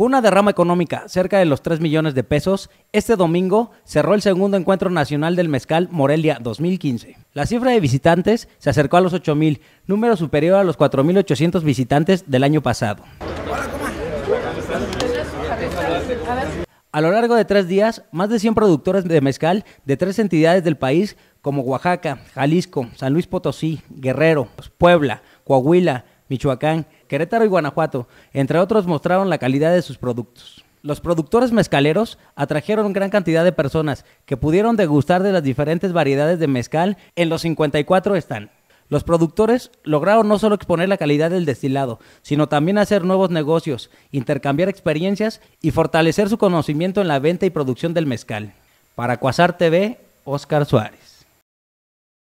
Con una derrama económica cerca de los 3 millones de pesos, este domingo cerró el segundo encuentro nacional del Mezcal Morelia 2015. La cifra de visitantes se acercó a los mil, número superior a los 4.800 visitantes del año pasado. A lo largo de tres días, más de 100 productores de mezcal de tres entidades del país como Oaxaca, Jalisco, San Luis Potosí, Guerrero, Puebla, Coahuila Michoacán, Querétaro y Guanajuato, entre otros, mostraron la calidad de sus productos. Los productores mezcaleros atrajeron gran cantidad de personas que pudieron degustar de las diferentes variedades de mezcal en los 54 están. Los productores lograron no solo exponer la calidad del destilado, sino también hacer nuevos negocios, intercambiar experiencias y fortalecer su conocimiento en la venta y producción del mezcal. Para Cuasar TV, Oscar Suárez.